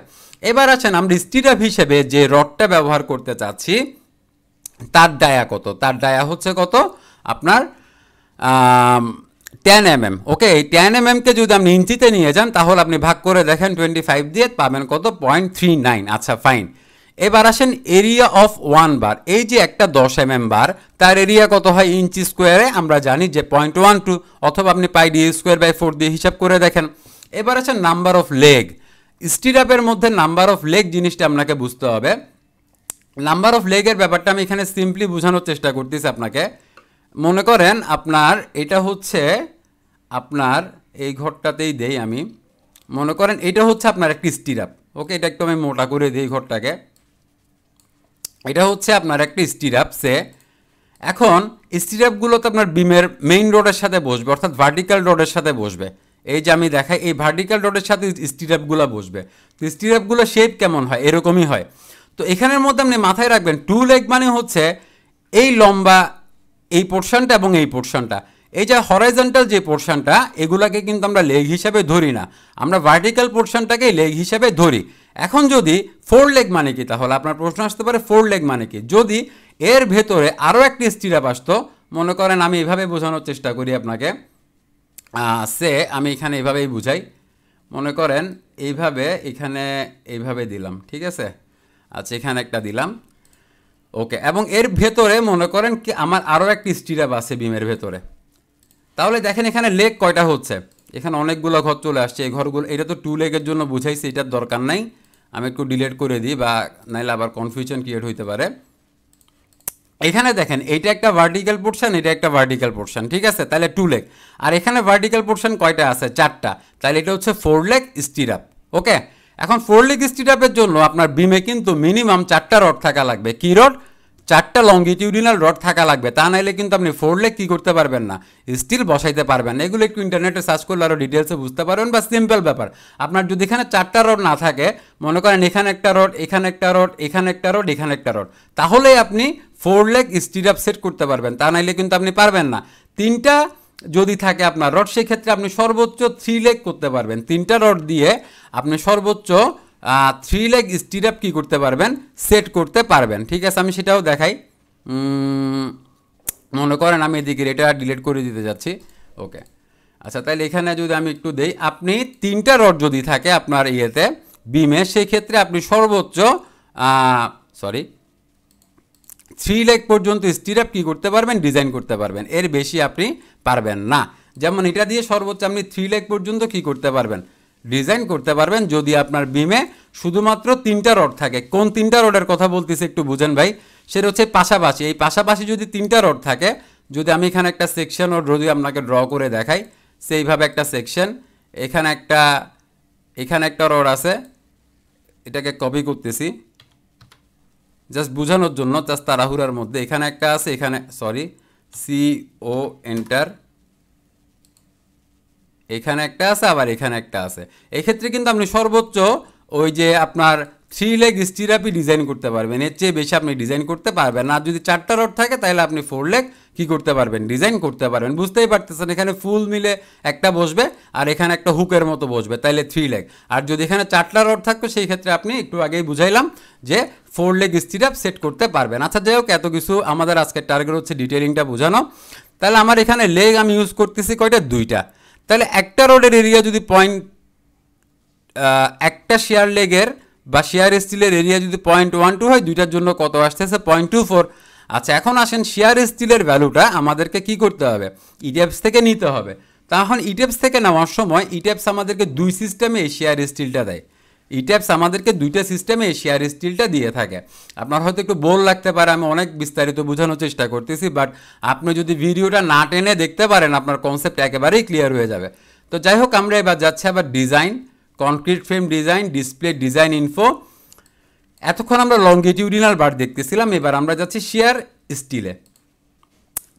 এবার আছেন আমরা স্টিরাপ হিসেবে যে রডটা ব্যবহার করতে চাচ্ছি তার ডায়া কত তার ডায়া হচ্ছে কত আপনার টেন এম এম ওকে এই টেন এম এমকে যদি আপনি ইঞ্চিতে নিয়ে যান তাহলে আপনি ভাগ করে দেখেন টোয়েন্টি ফাইভ দিয়ে পাবেন কত পয়েন্ট থ্রি নাইন আচ্ছা ফাইন এবার আসেন এরিয়া অফ ওয়ান বার এই যে একটা দশ এম এম বার তার এরিয়া কত হয় ইঞ্চি স্কোয়ারে আমরা জানি যে পয়েন্ট ওয়ান টু অথবা আপনি pi D square by four দিয়ে হিসাব করে দেখেন এবার আসেন নাম্বার অফ লেগ স্টিরাপের মধ্যে নাম্বার অফ লেগ জিনিসটা আপনাকে বুঝতে হবে নাম্বার অফ লেগের ব্যাপারটা আমি এখানে সিম্পলি বোঝানোর চেষ্টা করতেছি আপনাকে মনে করেন আপনার এটা হচ্ছে আপনার এই ঘরটাতেই দেই আমি মনে করেন এটা হচ্ছে আপনার একটা স্টিরাপ ওকে এটা একটু আমি মোটা করে দিই ঘরটাকে এটা হচ্ছে আপনার একটা স্টিরাপ সে এখন স্টিরাপগুলো তো আপনার বিমের মেইন রোডের সাথে বসবে অর্থাৎ ভার্টিক্যাল রোডের সাথে বসবে এই যে আমি দেখাই এই ভার্টিক্যাল রোডের সাথে স্টিরাপগুলো বসবে তো স্টিরাপগুলো শেপ কেমন হয় এরকমই হয় তো এখানের মধ্যে আপনি মাথায় রাখবেন টু লেগ মানে হচ্ছে এই লম্বা এই পোর্শনটা এবং এই পোর্শনটা এই যে হরাইজেন্টাল যে পোর্শনটা এগুলাকে কিন্তু আমরা লেগ হিসাবে ধরি না আমরা ভার্টিক্যাল পোর্শনটাকে লেগ হিসাবে ধরি এখন যদি ফোর লেগ মানে কি তাহলে আপনার প্রশ্ন আসতে পারে ফোর লেগ মানে কি যদি এর ভেতরে আরও একটি স্টিরাপ আসতো মনে করেন আমি এভাবে বোঝানোর চেষ্টা করি আপনাকে সে আমি এখানে এভাবেই বুঝাই মনে করেন এইভাবে এখানে এইভাবে দিলাম ঠিক আছে আচ্ছা এখানে একটা দিলাম ওকে এবং এর ভেতরে মনে করেন কি আমার আরও একটি স্টিরাপ আছে বিমের ভেতরে তাহলে দেখেন এখানে লেগ কয়টা হচ্ছে এখানে অনেকগুলো ঘর চলে আসছে এই ঘরগুলো এটা তো টু লেগের জন্য বুঝাইছি এটার দরকার নাই আমি একটু ডিলেট করে দিই বা নাইলে আবার কনফিউশন ক্রিয়েট হইতে পারে এখানে দেখেন এইটা একটা ভার্টিক্যাল পোর্শন এটা একটা ভার্টিক্যাল পোর্শন ঠিক আছে তাহলে টু লেগ আর এখানে ভার্টিক্যাল পোর্শন কয়টা আছে চারটা তাহলে এটা হচ্ছে ফোর লেগ স্টিরাপ ওকে এখন ফোর লেগ স্টিটাপের জন্য আপনার বিমে কিন্তু মিনিমাম চারটা রড থাকা লাগবে কী রড চারটা লঙ্গিটিউডিনাল রড থাকা লাগবে তা নাইলে কিন্তু আপনি ফোর লেগ কী করতে পারবেন না স্টিল বসাইতে পারবেন এগুলো একটু ইন্টারনেটে সার্চ করলে আরও ডিটেলসে বুঝতে পারবেন বা সিম্পল ব্যাপার আপনার যদি এখানে চারটা রড না থাকে মনে করেন এখানে একটা রড এখানে একটা রড এখানে একটা রড এখানে একটা রড তাহলে আপনি four leg stirrup set করতে পারবেন তা নাইলে কিন্তু আপনি পারবেন না তিনটা যদি থাকে আপনার রড সেক্ষেত্রে আপনি সর্বোচ্চ থ্রি লেগ করতে পারবেন তিনটা রড দিয়ে আপনি সর্বোচ্চ থ্রি লেগ স্টির আপ কী করতে পারবেন সেট করতে পারবেন ঠিক আছে আমি সেটাও দেখাই মনে করেন আমি এদিকে এটা ডিলিট করে দিতে যাচ্ছি ওকে আচ্ছা তাহলে এখানে যদি আমি একটু দেই আপনি তিনটা রড যদি থাকে আপনার ইয়েতে বিমে সেক্ষেত্রে আপনি সর্বোচ্চ সরি থ্রি লেগ পর্যন্ত স্টির আপ কী করতে পারবেন ডিজাইন করতে পারবেন এর বেশি আপনি পারবেন না যেমন এটা দিয়ে সর্বোচ্চ আপনি থ্রি লেগ পর্যন্ত কি করতে পারবেন ডিজাইন করতে পারবেন যদি আপনার বিমে শুধুমাত্র তিনটা রড থাকে কোন তিনটা রডের কথা বলতেছি একটু বুঝেন ভাই সেটা হচ্ছে পাশাপাশি এই পাশাপাশি যদি তিনটা রড থাকে যদি আমি এখানে একটা সেকশন রড যদি আপনাকে ড্র করে দেখাই সেইভাবে একটা সেকশন এখানে একটা এখানে একটা রড আছে এটাকে কপি করতেছি জাস্ট বোঝানোর জন্য জাস্ট তাড়াহুড়ার মধ্যে এখানে একটা আছে এখানে সরি সি ও এন্টার এখানে একটা আছে আবার এখানে একটা আছে এক্ষেত্রে কিন্তু আপনি সর্বোচ্চ ওই যে আপনার থ্রি লেগ স্টিরাপি ডিজাইন করতে পারবেন এর চেয়ে বেশি আপনি ডিজাইন করতে পারবেন না যদি চারটা রড থাকে তাহলে আপনি ফোর লেগ কি করতে পারবেন ডিজাইন করতে পারবেন বুঝতেই পারতেছেন এখানে ফুল মিলে একটা বসবে আর এখানে একটা হুকের মতো বসবে তাইলে থ্রি লেগ আর যদি এখানে চারটা রড থাকতো সেই ক্ষেত্রে আপনি একটু আগেই বুঝাইলাম যে four leg stirrup set করতে পারবেন আচ্ছা যাই হোক এত কিছু আমাদের আজকের টার্গেট হচ্ছে ডিটেলিংটা বোঝানো তাহলে আমার এখানে লেগ আমি ইউজ করতেছি কয়টা দুইটা তাহলে একটা রোডের এরিয়া যদি পয়েন্ট একটা শেয়ার লেগের বা শেয়ার স্টিলের এরিয়া যদি পয়েন্ট ওয়ান টু হয় দুইটার জন্য কত আসতেছে পয়েন্ট টু ফোর আচ্ছা এখন আসেন শেয়ার স্টিলের ভ্যালুটা আমাদেরকে কি করতে হবে ইটিএফস থেকে নিতে হবে তখন ইটিএফস থেকে নেওয়ার সময় ইটিএফস আমাদেরকে দুই সিস্টেমে শেয়ার স্টিলটা দেয় ইটিএফস আমাদেরকে দুইটা সিস্টেমে শেয়ার স্টিলটা দিয়ে থাকে আপনার হয়তো একটু বোর লাগতে পারে আমি অনেক বিস্তারিত বোঝানোর চেষ্টা করতেছি বাট আপনি যদি ভিডিওটা না টেনে দেখতে পারেন আপনার কনসেপ্ট একেবারেই ক্লিয়ার হয়ে যাবে তো যাই হোক আমরা এবার যাচ্ছি আবার design concrete frame design display design info এতক্ষণ আমরা লঙ্গিটিউডিনাল বার দেখতেছিলাম এবার আমরা যাচ্ছি শেয়ার স্টিলে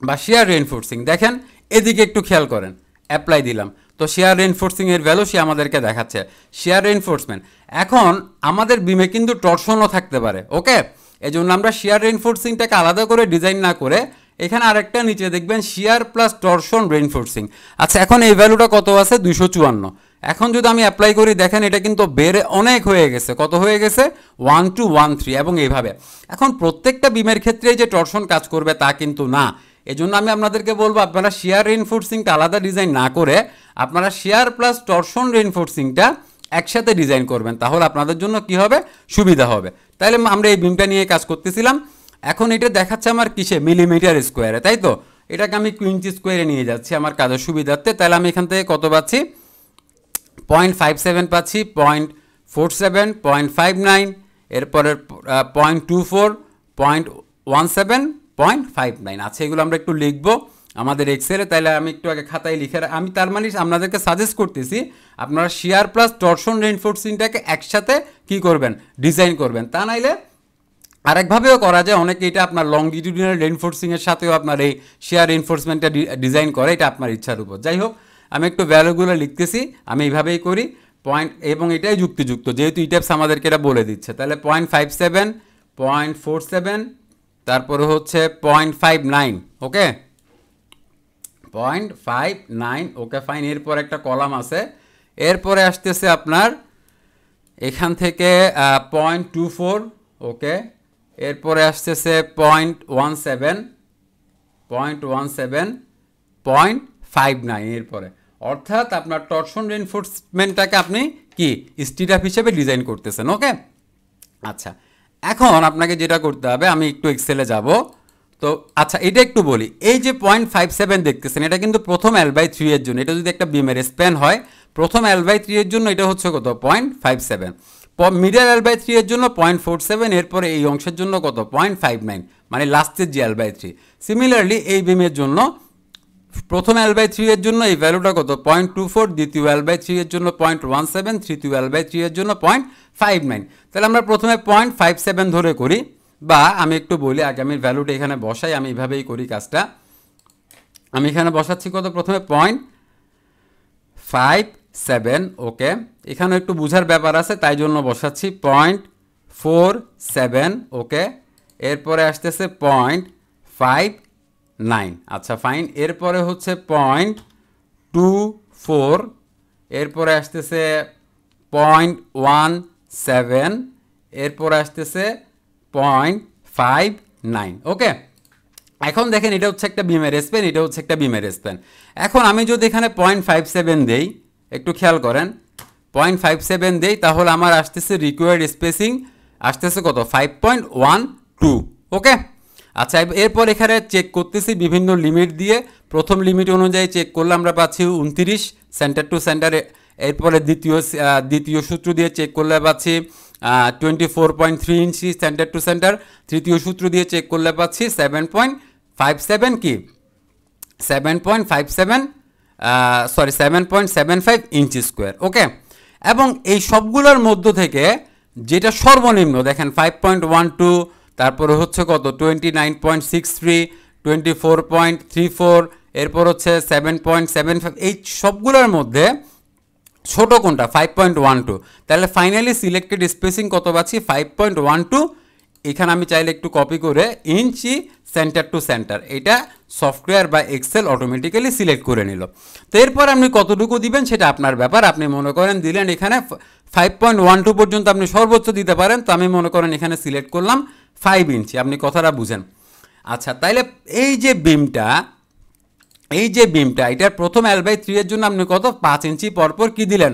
বা শেয়ার রেনফোর্সিং দেখেন এদিকে একটু খেয়াল করেন অ্যাপ্লাই দিলাম তো শেয়ার রেনফোর্সিংয়ের ভ্যালু সে আমাদেরকে দেখাচ্ছে শেয়ার রেনফোর্সমেন্ট এখন আমাদের বিমে কিন্তু টর্শনও থাকতে পারে ওকে এই জন্য আমরা শেয়ার রেনফোর্সিংটাকে আলাদা করে ডিজাইন না করে এখানে আরেকটা নিচে দেখবেন শেয়ার প্লাস টর্শন রেনফোর্সিং আচ্ছা এখন এই ভ্যালুটা কত আছে দুশো চুয়ান্ন এখন যদি আমি অ্যাপ্লাই করি দেখেন এটা কিন্তু বেড়ে অনেক হয়ে গেছে কত হয়ে গেছে ওয়ান টু ওয়ান থ্রি এবং এইভাবে এখন প্রত্যেকটা বিমের ক্ষেত্রে যে টর্শন কাজ করবে তা কিন্তু না এজন্য আমি আপনাদেরকে বলবো আপনারা শেয়ার রেনফোর্সিংটা আলাদা ডিজাইন না করে আপনারা শেয়ার প্লাস টর্শন রেনফোর্সিংটা একসাথে ডিজাইন করবেন তাহলে আপনাদের জন্য কি হবে সুবিধা হবে তাহলে আমরা এই বিমটা নিয়ে কাজ করতেছিলাম এখন এটা দেখাচ্ছে আমার কিসে মিলিমিটার স্কোয়ারে তাই তো এটাকে আমি কুইন্টি স্কোয়ারে নিয়ে যাচ্ছি আমার কাজের সুবিধার্থে তাহলে আমি এখান থেকে কত পাচ্ছি পয়েন্ট ফাইভ সেভেন পাচ্ছি point four seven point five nine এরপরের point two four point one seven point five nine আচ্ছা এগুলো আমরা একটু লিখবো আমাদের এক্সেলে তাহলে আমি একটু আগে খাতায় লিখে আমি তার মানে আপনাদেরকে সাজেস্ট করতেছি আপনারা শেয়ার প্লাস টর্শন রেনফোর্সিংটাকে একসাথে কি করবেন ডিজাইন করবেন তা নাইলে আরেকভাবেও করা যায় অনেকে এটা আপনার লংগিটিউডিনাল রেনফোর্সিংয়ের সাথেও আপনার এই শেয়ার এনফোর্সমেন্টটা ডিজাইন করে এটা আপনার ইচ্ছার উপর যাই হোক আমি একটু ভ্যালুগুলো লিখতেছি আমি এইভাবেই করি পয়েন্ট এবং এটাই যুক্তিযুক্ত যেহেতু ইটেপস আমাদেরকে এটা বলে দিচ্ছে তাহলে point five seven point four seven তারপরে হচ্ছে point five nine okay point five nine okay fine এরপর একটা কলাম আছে এরপরে আসতেছে আপনার এখান থেকে পয়েন্ট টু ফোর ওকে এরপরে আসতেছে point one seven point one seven point five nine এরপরে অর্থাৎ আপনার টর্শন রেনফোর্সমেন্টটাকে আপনি কি স্টিড আপ হিসেবে ডিজাইন করতেছেন ওকে আচ্ছা এখন আপনাকে যেটা করতে হবে আমি একটু এক্সেলে যাব তো আচ্ছা এটা একটু বলি এই যে পয়েন্ট ফাইভ সেভেন দেখতেছেন এটা কিন্তু প্রথম এল বাই থ্রি এর জন্য এটা যদি একটা বিমের স্প্যান হয় প্রথম এল বাই থ্রি এর জন্য এটা হচ্ছে কত point five seven middle L by three এর জন্য পয়েন্ট ফোর সেভেন এরপরে এই অংশের জন্য কত পয়েন্ট ফাইভ নাইন মানে লাস্টের যে এল বাই থ্রি সিমিলারলি এই বিমের জন্য প্রথম এল বাই থ্রি এর জন্য এই ভ্যালুটা কত পয়েন্ট টু ফোর দ্বিতীয় এল বাই থ্রি এর জন্য পয়েন্ট ওয়ান সেভেন তৃতীয় এল বাই থ্রি এর জন্য পয়েন্ট ফাইভ নাইন তাহলে আমরা প্রথমে পয়েন্ট ফাইভ সেভেন ধরে করি বা আমি একটু বলি আগে আমি ভ্যালুটা এখানে বসাই আমি এভাবেই করি কাজটা আমি এখানে বসাচ্ছি কত প্রথমে পয়েন্ট ফাইভ সেভেন ওকে এখানে একটু বুঝার ব্যাপার আছে তাই জন্য বসাচ্ছি পয়েন্ট ফোর সেভেন ওকে এরপরে আসতেছে পয়েন্ট ফাইভ নাইন আচ্ছা ফাইন এরপরে হচ্ছে পয়েন্ট টু ফোর এরপরে আসতেছে পয়েন্ট ওয়ান সেভেন এরপরে আসতেছে পয়েন্ট ফাইভ নাইন ওকে এখন দেখেন এটা হচ্ছে একটা বিমের স্পেন এটা হচ্ছে একটা বিমের স্পেন এখন আমি যদি এখানে পয়েন্ট ফাইভ সেভেন দিই একটু খেয়াল করেন পয়েন্ট ফাইভ সেভেন দিই তাহলে আমার আসতেছে রিকোয়ার্ড স্পেসিং আসতেছে কত five point one two okay আচ্ছা এরপর এখানে চেক করতেছি বিভিন্ন লিমিট দিয়ে প্রথম লিমিট অনুযায়ী চেক করলে আমরা পাচ্ছি উনত্রিশ সেন্টার টু সেন্টারে এরপরে দ্বিতীয় দ্বিতীয় সূত্র দিয়ে চেক করলে পাচ্ছি twenty four point three inch centre to centre তৃতীয় সূত্র দিয়ে চেক করলে পাচ্ছি সেভেন পয়েন্ট ফাইভ সেভেন কি seven point five seven sorry seven point seven five inch square okay এবং এই সবগুলোর মধ্য থেকে যেটা সর্বনিম্ন দেখেন ফাইভ পয়েন্ট ওয়ান টু তারপর হচ্ছে কত twenty nine point six three twenty four point three four এরপর হচ্ছে সেভেন পয়েন্ট সেভেন ফাইভ এই সবগুলোর মধ্যে ছোট কোনটা ফাইভ পয়েন্ট ওয়ান টু তাহলে ফাইনালি সিলেক্টেড স্পেসিং কত পাচ্ছি ফাইভ পয়েন্ট ওয়ান টু এখানে আমি চাইলে একটু কপি করে ইঞ্চি সেন্টার টু সেন্টার এটা সফটওয়্যার বা এক্সেল অটোমেটিক্যালি সিলেক্ট করে নিল তো এরপর আপনি কতটুকু দিবেন সেটা আপনার ব্যাপার আপনি মনে করেন দিলেন এখানে ফাইভ পয়েন্ট ওয়ান টু পর্যন্ত আপনি সর্বোচ্চ দিতে পারেন তো আমি মনে করেন এখানে সিলেক্ট করলাম ফাইভ ইঞ্চি আপনি কথাটা বুঝেন আচ্ছা তাইলে এই যে বিমটা এই যে বিমটা এটার প্রথম এল বাই থ্রি এর জন্য আপনি কত পাঁচ ইঞ্চি পরপর কি দিলেন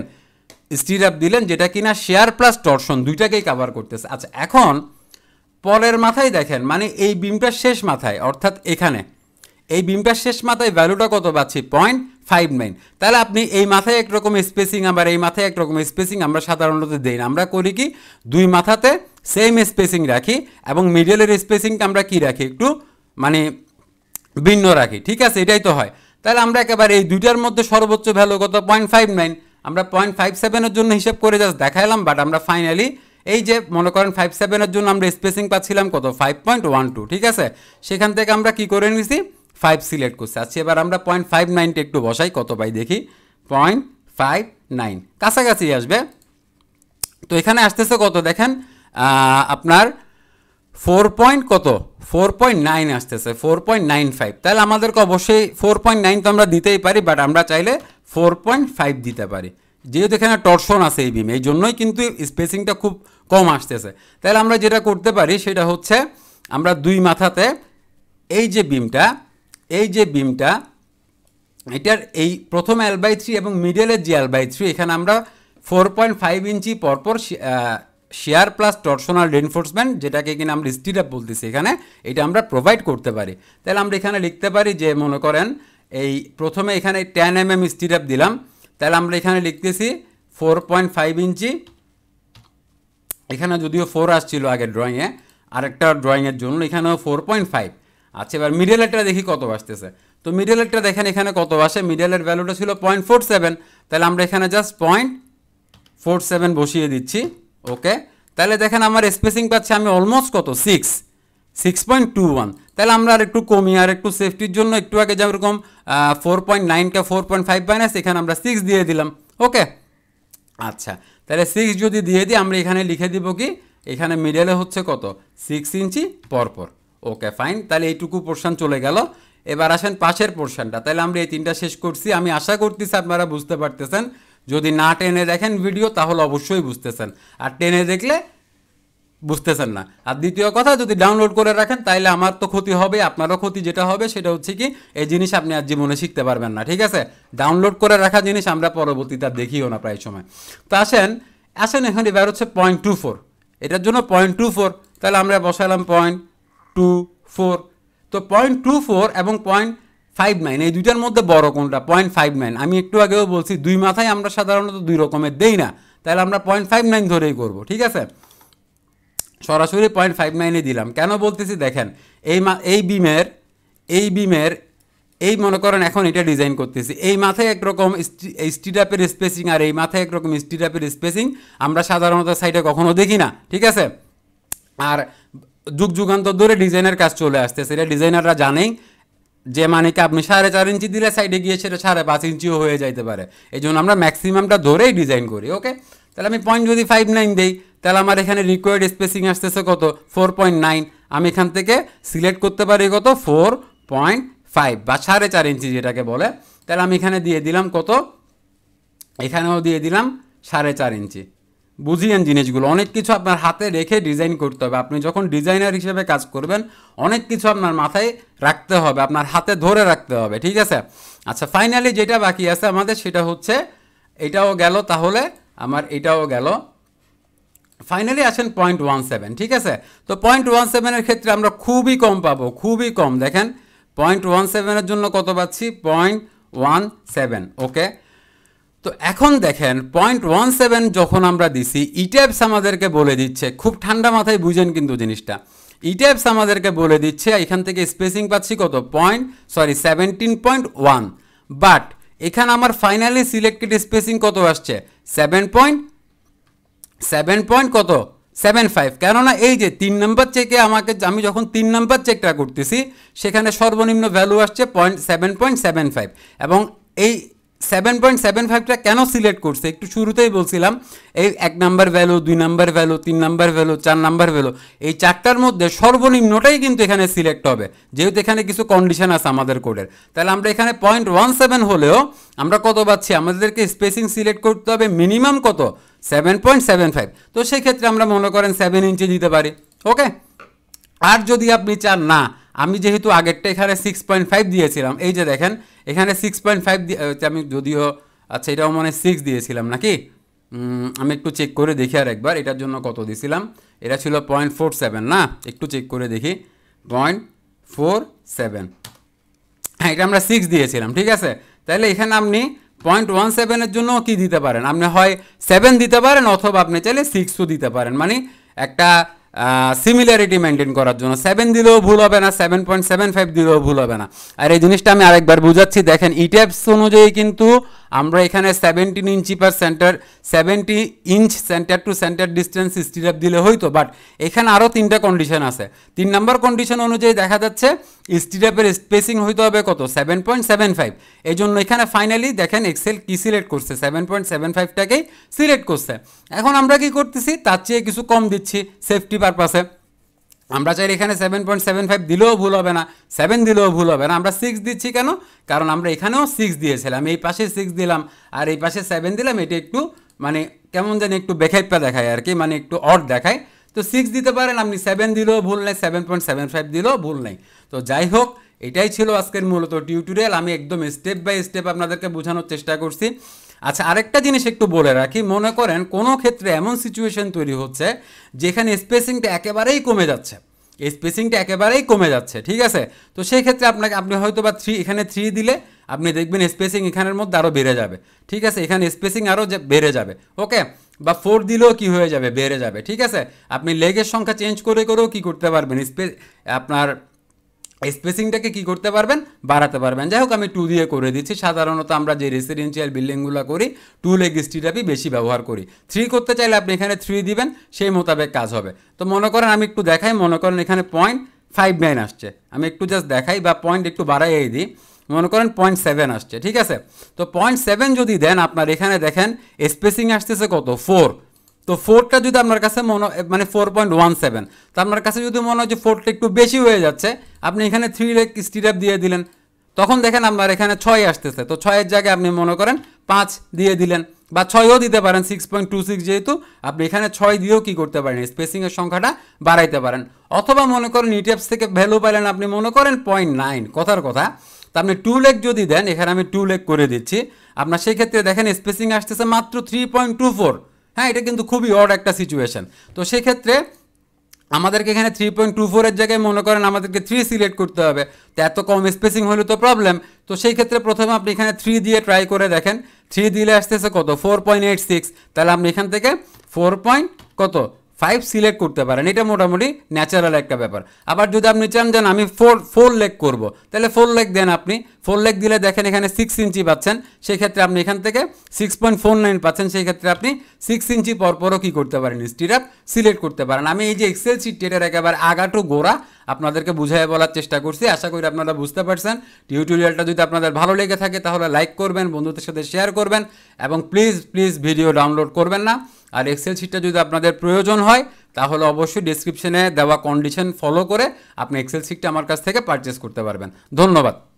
স্টির আপ দিলেন যেটা কিনা শেয়ার প্লাস টর্শন দুইটাকেই কাভার করতেছে আচ্ছা এখন পরের মাথায় দেখেন মানে এই বিমটার শেষ মাথায় অর্থাৎ এখানে এই বিমটার শেষ মাথায় ভ্যালুটা কত পাচ্ছি পয়েন্ট ফাইভ নাইন তাহলে আপনি এই মাথায় একরকম স্পেসিং আবার এই মাথায় একরকম স্পেসিং আমরা সাধারণত দিই না আমরা করি কি দুই মাথাতে সেম স্পেসিং রাখি এবং মিডিয়ালের স্পেসিংটা আমরা কি রাখি একটু মানে ভিন্ন রাখি ঠিক আছে এটাই তো হয় তাহলে আমরা একেবারে এই দুইটার মধ্যে সর্বোচ্চ ভ্যালু কত পয়েন্ট ফাইভ নাইন আমরা পয়েন্ট ফাইভ সেভেনের জন্য হিসাব করে জাস্ট দেখালাম বাট আমরা ফাইনালি এই যে মনে করেন ফাইভ সেভেনের জন্য আমরা স্পেসিং পাচ্ছিলাম কত ফাইভ পয়েন্ট ওয়ান টু ঠিক আছে সেখান থেকে আমরা কি করে নিছি ফাইভ সিলেক্ট করছে আচ্ছা এবার আমরা পয়েন্ট ফাইভ নাইনটা একটু বসাই কত পাই দেখি পয়েন্ট ফাইভ নাইন কাছাকাছি আসবে তো এখানে আসতেছে কত দেখেন আপনার ফোর পয়েন্ট কত ফোর পয়েন্ট নাইন আসতেছে ফোর পয়েন্ট নাইন ফাইভ তাহলে আমাদেরকে অবশ্যই ফোর পয়েন্ট নাইন তো আমরা দিতেই পারি বাট আমরা চাইলে ফোর পয়েন্ট ফাইভ দিতে পারি যেহেতু এখানে টর্শন আছে এই বিম এই জন্যই কিন্তু স্পেসিংটা খুব কম আসতেছে তাহলে আমরা যেটা করতে পারি সেটা হচ্ছে আমরা দুই মাথাতে এই যে বিমটা এই যে বিমটা এটার এই প্রথম এল বাই থ্রি এবং মিডেলের যে এল বাই থ্রি এখানে আমরা ফোর পয়েন্ট ফাইভ ইঞ্চি পরপর শেয়ার প্লাস টর্সোনাল রেনফোর্সমেন্ট যেটাকে কিনা আমরা স্টিরাপ আপ বলতেছি এখানে এটা আমরা প্রোভাইড করতে পারি তাহলে আমরা এখানে লিখতে পারি যে মনে করেন এই প্রথমে এখানে ten M M stirrup up দিলাম তাহলে আমরা এখানে লিখতেছি ফোর পয়েন্ট ফাইভ ইঞ্চি এখানে যদিও ফোর আসছিল আগের ড্রয়িংয়ে আরেকটা ড্রয়িংয়ের জন্য এখানেও ফোর পয়েন্ট ফাইভ আচ্ছা এবার মিডিয়ালেরটা দেখি কত আসতেছে তো এটটা দেখেন এখানে কত আসে মিডিয়ালের ভ্যালুটা ছিল পয়েন্ট ফোর সেভেন তাহলে আমরা এখানে জাস্ট পয়েন্ট ফোর সেভেন বসিয়ে দিচ্ছি ওকে তাহলে দেখেন আমার স্পেসিং পাচ্ছে আমি অলমোস্ট কত six six point two one তাহলে আমরা আর একটু কমি আর একটু সেফটির জন্য একটু আগে যেরকম ফোর পয়েন্ট নাইনটা ফোর পয়েন্ট ফাইভ মাইনাস এখানে আমরা সিক্স দিয়ে দিলাম ওকে আচ্ছা তাহলে সিক্স যদি দিয়ে দিই আমরা এখানে লিখে দিব কি এখানে মিডিয়ালে হচ্ছে কত সিক্স ইঞ্চি পরপর ওকে ফাইন তাহলে এইটুকু পোর্শন চলে গেল এবার আসেন পাশের পোর্শনটা তাহলে আমরা এই তিনটা শেষ করছি আমি আশা করতেছি আপনারা বুঝতে পারতেছেন যদি না টেনে দেখেন ভিডিও তাহলে অবশ্যই বুঝতেছেন আর টেনে দেখলে বুঝতেছেন না আর দ্বিতীয় কথা যদি ডাউনলোড করে রাখেন তাহলে আমার তো ক্ষতি হবে আপনারও ক্ষতি যেটা হবে সেটা হচ্ছে কি এই জিনিস আপনি আর জীবনে শিখতে পারবেন না ঠিক আছে ডাউনলোড করে রাখা জিনিস আমরা পরবর্তীতে দেখিও না প্রায় সময় তো আসেন আসেন এখানে এবার হচ্ছে পয়েন্ট টু ফোর এটার জন্য পয়েন্ট টু ফোর তাহলে আমরা বসালাম পয়েন্ট টু ফোর তো পয়েন্ট টু ফোর এবং পয়েন্ট ফাইভ নাইন এই দুইটার মধ্যে বড় কোনটা পয়েন্ট ফাইভ নাইন আমি একটু আগেও বলছি দুই মাথায় আমরা সাধারণত দুই রকমের দেই না তাহলে আমরা পয়েন্ট ফাইভ নাইন ধরেই করব ঠিক আছে সরাসরি পয়েন্ট ফাইভ নাইনে দিলাম কেন বলতেছি দেখেন এই মা এই বিমের এই বিমের এই মনে করেন এখন এটা ডিজাইন করতেছি এই মাথায় একরকম স্টিডাপের স্পেসিং আর এই মাথায় একরকম স্টিডাপের স্পেসিং আমরা সাধারণত সাইডে কখনো দেখি না ঠিক আছে আর যুগ যুগান্তর ধরে ডিজাইনের কাজ চলে আসতেছে এটা ডিজাইনাররা জানেই যে মানে কি আপনি সাড়ে চার ইঞ্চি দিলে সাইডে গিয়ে সেটা সাড়ে পাঁচ ইঞ্চিও হয়ে যাইতে পারে এই জন্য আমরা ম্যাক্সিমামটা ধরেই ডিজাইন করি ওকে তাহলে আমি পয়েন্ট যদি ফাইভ নাইন দিই তাহলে আমার এখানে রিকোয়ার্ড স্পেসিং আসতেছে কত ফোর পয়েন্ট নাইন আমি এখান থেকে সিলেক্ট করতে পারি কত ফোর পয়েন্ট ফাইভ বা সাড়ে চার ইঞ্চি যেটাকে বলে তাহলে আমি এখানে দিয়ে দিলাম কত এখানেও দিয়ে দিলাম সাড়ে চার ইঞ্চি বুঝিয়েন জিনিসগুলো অনেক কিছু আপনার হাতে রেখে ডিজাইন করতে হবে আপনি যখন ডিজাইনার হিসেবে কাজ করবেন অনেক কিছু আপনার মাথায় রাখতে হবে আপনার হাতে ধরে রাখতে হবে ঠিক আছে আচ্ছা ফাইনালি যেটা বাকি আছে আমাদের সেটা হচ্ছে এটাও গেল তাহলে আমার এটাও গেল ফাইনালি আসেন পয়েন্ট ওয়ান সেভেন ঠিক আছে তো পয়েন্ট ওয়ান সেভেনের ক্ষেত্রে আমরা খুবই কম পাবো খুবই কম দেখেন পয়েন্ট ওয়ান সেভেনের জন্য কত পাচ্ছি পয়েন্ট ওয়ান সেভেন ওকে তো এখন দেখেন পয়েন্ট ওয়ান সেভেন যখন আমরা দিছি ইটেপস e আমাদেরকে বলে দিচ্ছে খুব ঠান্ডা মাথায় বুঝেন কিন্তু জিনিসটা ইটেপস e আমাদেরকে বলে দিচ্ছে এখান থেকে স্পেসিং পাচ্ছি কত point sorry seventeen point one but এখানে আমার ফাইনালি সিলেক্টেড স্পেসিং কত আসছে সেভেন পয়েন্ট সেভেন পয়েন্ট কত সেভেন ফাইভ কেননা এই যে তিন নম্বর চেকে আমাকে আমি যখন তিন নম্বর চেকটা করতেছি সেখানে সর্বনিম্ন ভ্যালু আসছে point seven point seven five এবং এই সেভেন পয়েন্ট সেভেন ফাইভটা কেন সিলেক্ট করছে একটু শুরুতেই বলছিলাম এই এক নাম্বার ভ্যালু দুই নাম্বার ভ্যালু তিন নাম্বার ভ্যালু চার নাম্বার ভ্যালু এই চারটার মধ্যে সর্বনিম্নটাই কিন্তু এখানে সিলেক্ট হবে যেহেতু এখানে কিছু কন্ডিশন আছে আমাদের কোডের তাহলে আমরা এখানে পয়েন্ট ওয়ান সেভেন হলেও আমরা কত পাচ্ছি আমাদেরকে স্পেসিং সিলেক্ট করতে হবে মিনিমাম কত সেভেন পয়েন্ট সেভেন ফাইভ তো সেক্ষেত্রে আমরা মনে করেন সেভেন ইঞ্চি দিতে পারি ওকে আর যদি আপনি চান না আমি যেহেতু আগেরটা এখানে সিক্স পয়েন্ট ফাইভ দিয়েছিলাম এই যে দেখেন এখানে সিক্স পয়েন্ট ফাইভ দিয়ে আমি যদিও আচ্ছা এটাও মানে সিক্স দিয়েছিলাম নাকি আমি একটু চেক করে দেখি আর একবার এটার জন্য কত দিয়েছিলাম এটা ছিল পয়েন্ট ফোর সেভেন না একটু চেক করে দেখি পয়েন্ট ফোর সেভেন হ্যাঁ এটা আমরা সিক্স দিয়েছিলাম ঠিক আছে তাহলে এখানে আপনি পয়েন্ট ওয়ান সেভেনের জন্য কি দিতে পারেন আপনি হয় সেভেন দিতে পারেন অথবা আপনি চাইলে সিক্সও দিতে পারেন মানে একটা সিমিলারিটি মেনটেন করার জন্য সেভেন দিলেও ভুল হবে না সেভেন পয়েন্ট সেভেন ফাইভ দিলেও ভুল হবে না আর এই জিনিসটা আমি আরেকবার বুঝাচ্ছি দেখেন ইটেপস অনুযায়ী কিন্তু আমরা এখানে seventeen inch per centre seventy inch centre to centre distance stirrup দিলে হইতো বাট এখানে আরও তিনটা কন্ডিশন আছে তিন নম্বর কন্ডিশন অনুযায়ী দেখা যাচ্ছে স্টিরাপের স্পেসিং হইতে হবে কত সেভেন পয়েন্ট সেভেন ফাইভ এই জন্য এখানে ফাইনালি দেখেন এক্সেল কী সিলেক্ট করছে সেভেন পয়েন্ট সেভেন ফাইভটাকেই সিলেক্ট করছে এখন আমরা কি করতেছি তার চেয়ে কিছু কম দিচ্ছি সেফটি পারপাসে আমরা চাই এখানে সেভেন পয়েন্ট সেভেন ফাইভ দিলেও ভুল হবে না সেভেন দিলেও ভুল হবে না আমরা সিক্স দিচ্ছি কেন কারণ আমরা এখানেও সিক্স দিয়েছিলাম এই পাশে সিক্স দিলাম আর এই পাশে সেভেন দিলাম এটা একটু মানে কেমন যেন একটু বেখাইপ্পা দেখায় আর কি মানে একটু অড দেখায় তো সিক্স দিতে পারেন আপনি সেভেন দিলেও ভুল নেই সেভেন পয়েন্ট সেভেন ফাইভ দিলেও ভুল নেই তো যাই হোক এটাই ছিল আজকের মূলত টিউটোরিয়াল আমি একদম স্টেপ বাই স্টেপ আপনাদেরকে বোঝানোর চেষ্টা করছি আচ্ছা আরেকটা জিনিস একটু বলে রাখি মনে করেন কোনো ক্ষেত্রে এমন সিচুয়েশন তৈরি হচ্ছে যেখানে স্পেসিংটা একেবারেই কমে যাচ্ছে এই স্পেসিংটা একেবারেই কমে যাচ্ছে ঠিক আছে তো সেই ক্ষেত্রে আপনাকে আপনি হয়তো বা থ্রি এখানে থ্রি দিলে আপনি দেখবেন স্পেসিং এখানের মধ্যে আরও বেড়ে যাবে ঠিক আছে এখানে স্পেসিং আরও বেড়ে যাবে ওকে বা ফোর দিলেও কি হয়ে যাবে বেড়ে যাবে ঠিক আছে আপনি লেগের সংখ্যা চেঞ্জ করে করেও কি করতে পারবেন স্পেস আপনার স্পেসিংটাকে কি করতে পারবেন বাড়াতে পারবেন যাই হোক আমি টু দিয়ে করে দিচ্ছি সাধারণত আমরা যে রেসিডেন্সিয়াল বিল্ডিংগুলো করি টু লেগ স্টিরাপি বেশি ব্যবহার করি থ্রি করতে চাইলে আপনি এখানে থ্রি দিবেন সেই মোতাবেক কাজ হবে তো মনে করেন আমি একটু দেখাই মনে করেন এখানে পয়েন্ট ফাইভ নাইন আসছে আমি একটু জাস্ট দেখাই বা পয়েন্ট একটু বাড়াই দিই মনে করেন পয়েন্ট সেভেন আসছে ঠিক আছে তো পয়েন্ট সেভেন যদি দেন আপনার এখানে দেখেন স্পেসিং আসতেছে কত ফোর তো ফোরটা যদি আপনার কাছে মনে মানে ফোর পয়েন্ট ওয়ান সেভেন তো আপনার কাছে যদি মনে হয় যে ফোরটা একটু বেশি হয়ে যাচ্ছে আপনি এখানে থ্রি লেগ স্টিরাপ দিয়ে দিলেন তখন দেখেন আপনার এখানে ছয় আসতেছে তো ছয়ের জায়গায় আপনি মনে করেন পাঁচ দিয়ে দিলেন বা ছয়ও দিতে পারেন সিক্স পয়েন্ট টু সিক্স যেহেতু আপনি এখানে ছয় দিয়েও কী করতে পারেন স্পেসিংয়ের সংখ্যাটা বাড়াইতে পারেন অথবা মনে করেন ইটিএফস e থেকে ভ্যালু পাইলেন আপনি মনে করেন পয়েন্ট নাইন কথার কথা তা আপনি টু লেগ যদি দেন এখানে আমি টু লেগ করে দিচ্ছি আপনার সেক্ষেত্রে দেখেন স্পেসিং আসতেছে মাত্র থ্রি পয়েন্ট টু ফোর হ্যাঁ এটা কিন্তু খুবই অড একটা সিচুয়েশান তো সেক্ষেত্রে আমাদেরকে এখানে থ্রি পয়েন্ট টু ফোরের জায়গায় মনে করেন আমাদেরকে থ্রি সিলেক্ট করতে হবে তো এত কম স্পেসিং হলে তো প্রবলেম তো সেই ক্ষেত্রে প্রথমে আপনি এখানে থ্রি দিয়ে ট্রাই করে দেখেন থ্রি দিলে আসতেছে কত ফোর পয়েন্ট এইট সিক্স তাহলে আপনি এখান থেকে ফোর পয়েন্ট কত ফাইভ সিলেক্ট করতে পারেন এটা মোটামুটি ন্যাচারাল একটা ব্যাপার আবার যদি আপনি চান যান আমি ফোর ফোর লেগ করবো তাহলে ফোর লেগ দেন আপনি ফোর লেগ দিলে দেখেন এখানে সিক্স ইঞ্চি পাচ্ছেন সেক্ষেত্রে আপনি এখান থেকে সিক্স পয়েন্ট ফোর নাইন পাচ্ছেন সেই ক্ষেত্রে আপনি সিক্স ইঞ্চি পরপরও কী করতে পারেন স্টির আপ সিলেক্ট করতে পারেন আমি এই যে এক্সেল এটার একেবারে আগাটু গোড়া আপনাদেরকে বুঝাই বলার চেষ্টা করছি আশা করি আপনারা বুঝতে পারছেন টিউটোরিয়ালটা যদি আপনাদের ভালো লেগে থাকে তাহলে লাইক করবেন বন্ধুদের সাথে শেয়ার করবেন এবং প্লিজ প্লিজ ভিডিও ডাউনলোড করবেন না আর এক্সেল শিটটা যদি আপনাদের প্রয়োজন হয় তাহলে অবশ্যই ডিসক্রিপশনে দেওয়া কন্ডিশন ফলো করে আপনি এক্সেল শিটটা আমার কাছ থেকে পারচেস করতে পারবেন ধন্যবাদ